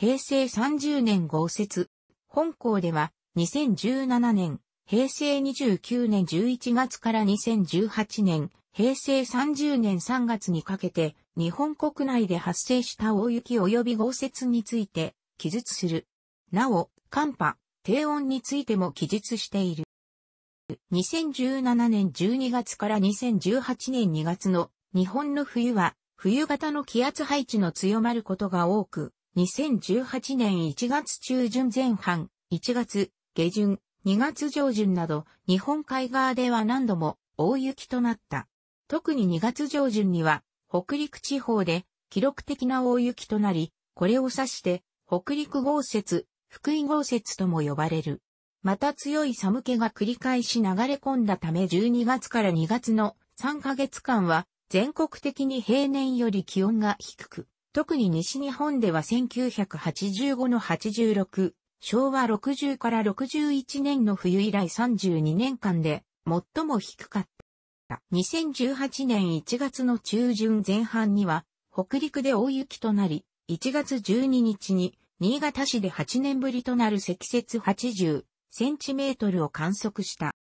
平成30年豪雪。本校では、2017年、平成29年11月から2018年、平成30年3月にかけて、日本国内で発生した大雪及び豪雪について、記述する。なお、寒波、低温についても記述している。2017年12月から2018年2月の日本の冬は冬型の気圧配置の強まることが多く、2018年1月中旬前半、1月下旬、2月上旬など、日本海側では何度も大雪となった。特に2月上旬には、北陸地方で記録的な大雪となり、これを指して、北陸豪雪、福井豪雪とも呼ばれる。また強い寒気が繰り返し流れ込んだため12月から2月の3ヶ月間は全国的に平年より気温が低く、特に西日本では1985の86、昭和60から61年の冬以来32年間で最も低かった。2018年1月の中旬前半には北陸で大雪となり、1月12日に新潟市で8年ぶりとなる積雪80センチメートルを観測した。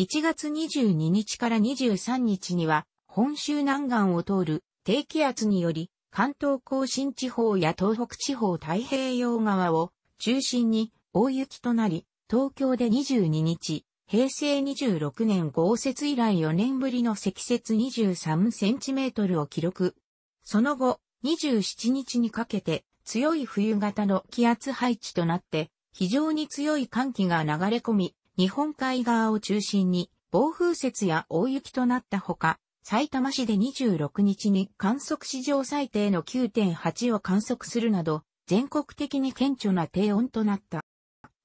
1月22日から23日には本州南岸を通る低気圧により関東甲信地方や東北地方太平洋側を中心に大雪となり、東京で22日、平成26年豪雪以来4年ぶりの積雪23センチメートルを記録。その後、27日にかけて強い冬型の気圧配置となって、非常に強い寒気が流れ込み、日本海側を中心に暴風雪や大雪となったほか、埼玉市で26日に観測史上最低の9.8を観測するなど、全国的に顕著な低温となった。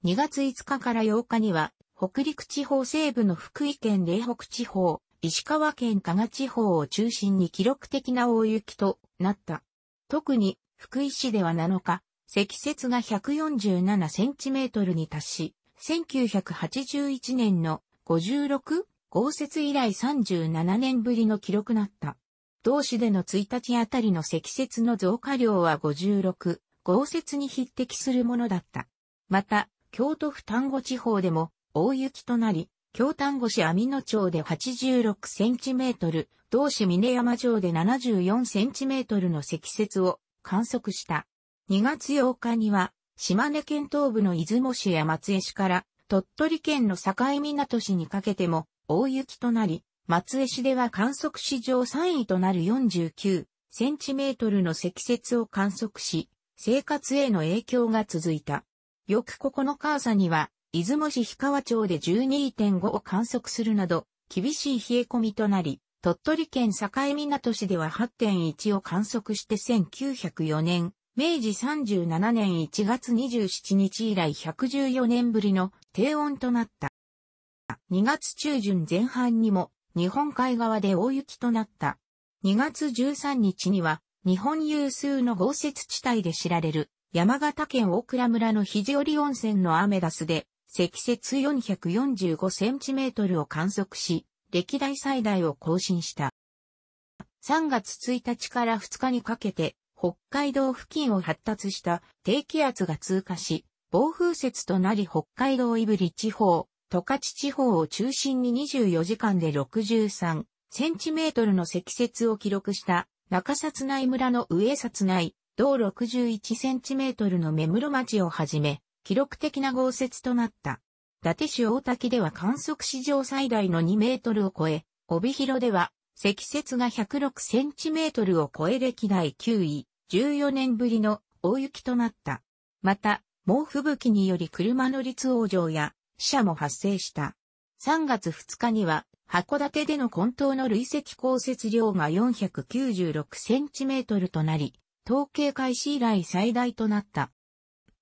2月5日から8日には、北陸地方西部の福井県嶺北地方、石川県加賀地方を中心に記録的な大雪となった。特に福井市では7日、積雪が147センチメートルに達し、1981年の56豪雪以来37年ぶりの記録なった。同市での1日あたりの積雪の増加量は56、豪雪に匹敵するものだった。また、京都府丹後地方でも大雪となり、京丹後市網野町で86センチメートル、同市峰山町で74センチメートルの積雪を観測した。2月8日には、島根県東部の出雲市や松江市から、鳥取県の境港市にかけても、大雪となり、松江市では観測史上3位となる49センチメートルの積雪を観測し、生活への影響が続いた。翌9日朝には、出雲市氷川町で12.5を観測するなど、厳しい冷え込みとなり、鳥取県境港市では8.1を観測して1904年、明治37年1月27日以来114年ぶりの低温となった。2月中旬前半にも日本海側で大雪となった。2月13日には日本有数の豪雪地帯で知られる山形県大倉村の肘折温泉のアメダスで積雪445センチメートルを観測し、歴代最大を更新した。3月1日から2日にかけて北海道付近を発達した低気圧が通過し、暴風雪となり北海道胆振地方、十勝地方を中心に24時間で63センチメートルの積雪を記録した中札内村の上札内、同61センチメートルの目室町をはじめ、記録的な豪雪となった。伊達市大滝では観測史上最大の2メートルを超え、帯広では積雪が106センチメートルを超え歴代9位、14年ぶりの大雪となった。また、猛吹雪により車の立往生や死者も発生した。3月2日には、函館での混沌の累積降雪量が4 9 6トルとなり、統計開始以来最大となった。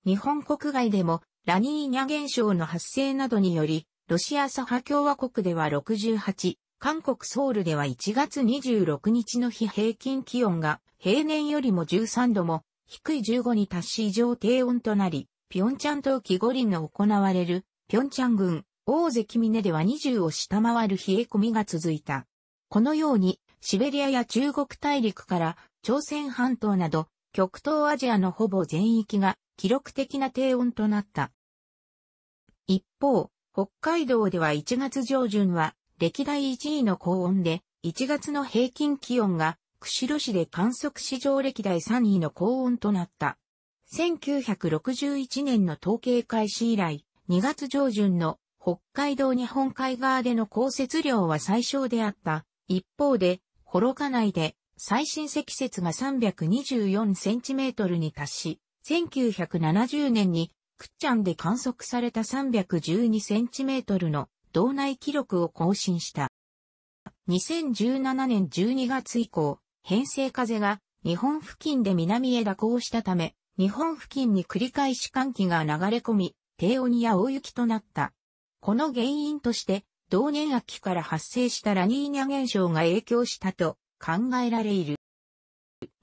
日本国外でもラニーニャ現象の発生などにより、ロシアサハ共和国では68、韓国ソウルでは1月26日の日平均気温が平年よりも13度も低い15に達し異常低温となり、ピョンチャン冬季五輪が行われる平昌軍、大関峰では20を下回る冷え込みが続いた。このように、シベリアや中国大陸から朝鮮半島など、極東アジアのほぼ全域が記録的な低温となった。一方、北海道では1月上旬は歴代1位の高温で、1月の平均気温が釧路市で観測史上歴代3位の高温となった。1961年の統計開始以来、2月上旬の北海道日本海側での降雪量は最小であった。一方で、幌加内で最深積雪が324センチメートルに達し、1970年にくっちゃんで観測された312センチメートルの道内記録を更新した。2017年12月以降、編成風が日本付近で南へ蛇行したため、日本付近に繰り返し寒気が流れ込み、低温や大雪となった。この原因として、同年秋から発生したラニーニャ現象が影響したと考えられる。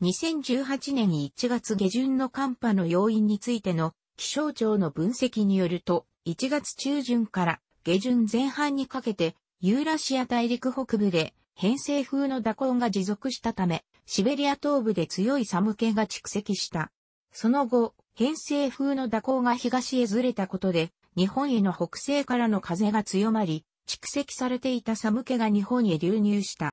2018年1月下旬の寒波の要因についての気象庁の分析によると、1月中旬から下旬前半にかけて、ユーラシア大陸北部で偏西風の蛇行が持続したため、シベリア東部で強い寒気が蓄積した。その後、偏西風の蛇行が東へずれたことで、日本への北西からの風が強まり、蓄積されていた寒気が日本へ流入した。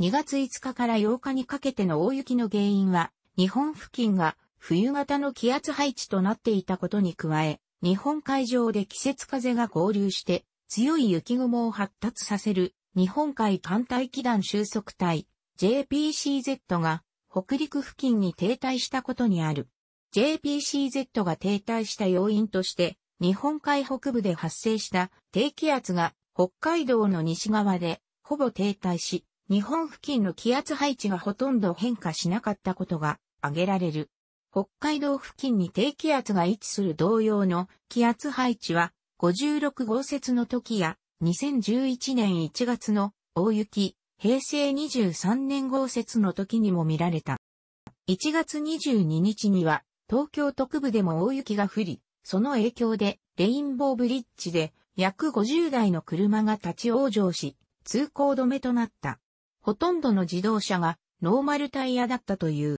2月5日から8日にかけての大雪の原因は、日本付近が冬型の気圧配置となっていたことに加え、日本海上で季節風が合流して、強い雪雲を発達させる日本海艦隊機団収束隊 JPCZ が北陸付近に停滞したことにある。JPCZ が停滞した要因として、日本海北部で発生した低気圧が北海道の西側でほぼ停滞し、日本付近の気圧配置がほとんど変化しなかったことが挙げられる。北海道付近に低気圧が位置する同様の気圧配置は56号節の時や2011年1月の大雪、平成23年号節の時にも見られた。1月22日には東京特部でも大雪が降り、その影響でレインボーブリッジで約50台の車が立ち往生し、通行止めとなった。ほとんどの自動車がノーマルタイヤだったという。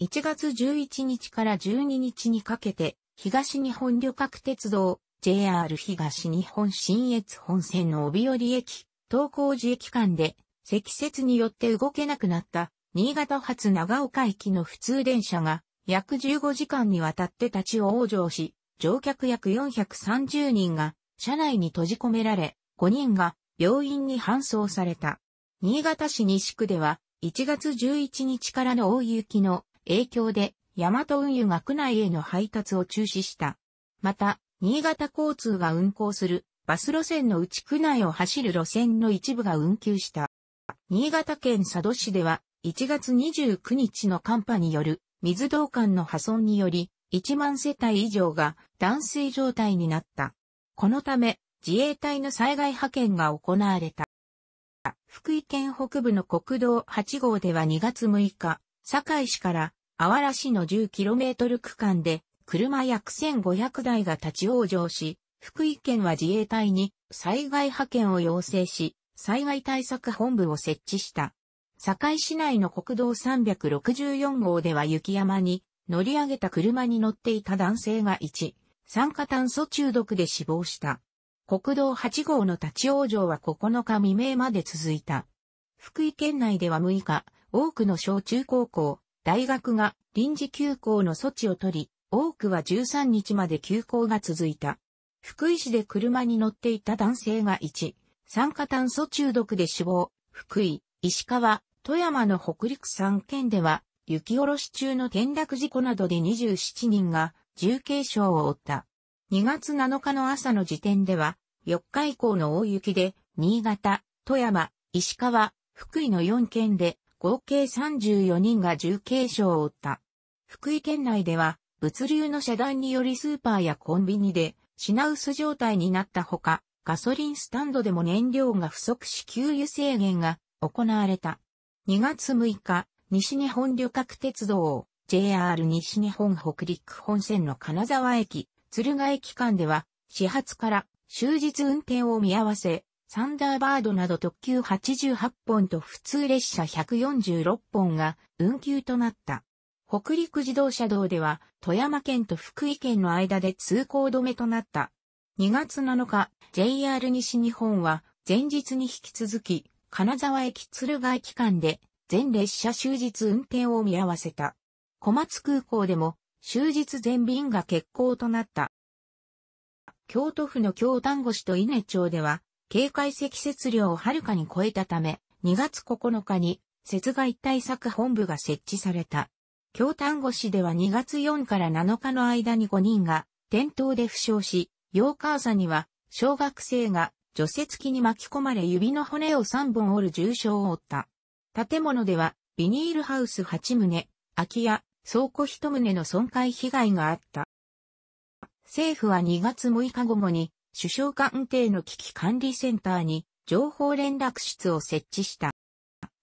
1月11日から12日にかけて、東日本旅客鉄道、JR 東日本新越本線の帯寄駅、東高寺駅間で、積雪によって動けなくなった、新潟発長岡駅の普通電車が、約15時間にわたって立ち往生し、乗客約430人が車内に閉じ込められ、5人が病院に搬送された。新潟市西区では1月11日からの大雪の影響で大和運輸が区内への配達を中止した。また、新潟交通が運行するバス路線のうち区内を走る路線の一部が運休した。新潟県佐渡市では1月29日の寒波による水道管の破損により、1万世帯以上が断水状態になった。このため、自衛隊の災害派遣が行われた。福井県北部の国道8号では2月6日、堺市からあわら市の 10km 区間で車約1500台が立ち往生し、福井県は自衛隊に災害派遣を要請し、災害対策本部を設置した。堺市内の国道364号では雪山に乗り上げた車に乗っていた男性が1、酸化炭素中毒で死亡した。国道8号の立ち往生は9日未明まで続いた。福井県内では6日、多くの小中高校、大学が臨時休校の措置を取り、多くは13日まで休校が続いた。福井市で車に乗っていた男性が1、酸化炭素中毒で死亡、福井、石川、富山の北陸3県では、雪下ろし中の転落事故などで27人が重軽傷を負った。2月7日の朝の時点では、4日以降の大雪で、新潟、富山、石川、福井の4県で合計34人が重軽傷を負った。福井県内では物流の遮断によりスーパーやコンビニで品薄状態になったほか、ガソリンスタンドでも燃料が不足し給油制限が行われた。2月6日、西日本旅客鉄道、JR 西日本北陸本線の金沢駅、敦賀駅間では、始発から終日運転を見合わせ、サンダーバードなど特急88本と普通列車146本が運休となった。北陸自動車道では富山県と福井県の間で通行止めとなった。2月7日、JR 西日本は前日に引き続き金沢駅鶴ヶ駅間で、全列車終日運転を見合わせた。小松空港でも、終日全便が欠航となった。京都府の京丹後市と伊根町では、警戒積雪量をはるかに超えたため、2月9日に、雪害対策本部が設置された。京丹後市では2月4から7日の間に5人が、転倒で負傷し、8日朝には、小学生が除雪機に巻き込まれ指の骨を3本折る重傷を負った。建物では、ビニールハウス8棟、空き家、倉庫1棟の損壊被害があった。政府は2月6日午後に、首相官邸の危機管理センターに、情報連絡室を設置した。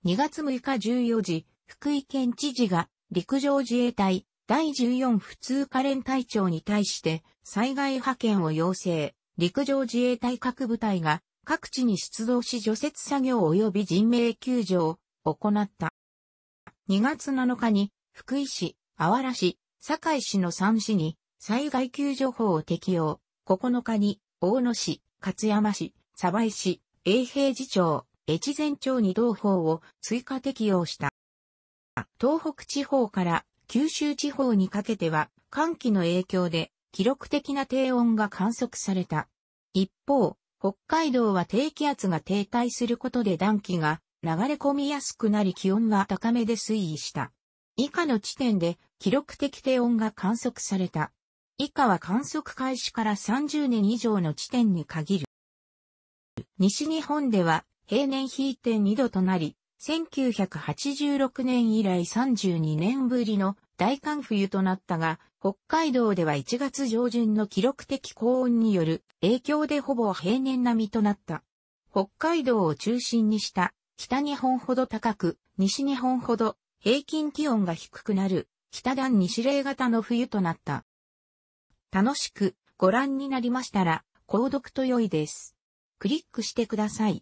2月6日14時、福井県知事が、陸上自衛隊、第14普通科連隊長に対して、災害派遣を要請。陸上自衛隊各部隊が各地に出動し除雪作業及び人命救助を行った。2月7日に福井市、あわら市、堺市の3市に災害救助法を適用。9日に大野市、勝山市、鯖江市、永平寺町、越前町に同法を追加適用した。東北地方から九州地方にかけては寒気の影響で記録的な低温が観測された。一方、北海道は低気圧が停滞することで暖気が流れ込みやすくなり気温は高めで推移した。以下の地点で記録的低温が観測された。以下は観測開始から30年以上の地点に限る。西日本では平年比1.2度となり、1986年以来32年ぶりの大寒冬となったが、北海道では1月上旬の記録的高温による影響でほぼ平年並みとなった。北海道を中心にした北日本ほど高く、西日本ほど平均気温が低くなる北段西霊型の冬となった。楽しくご覧になりましたら、購読と良いです。クリックしてください。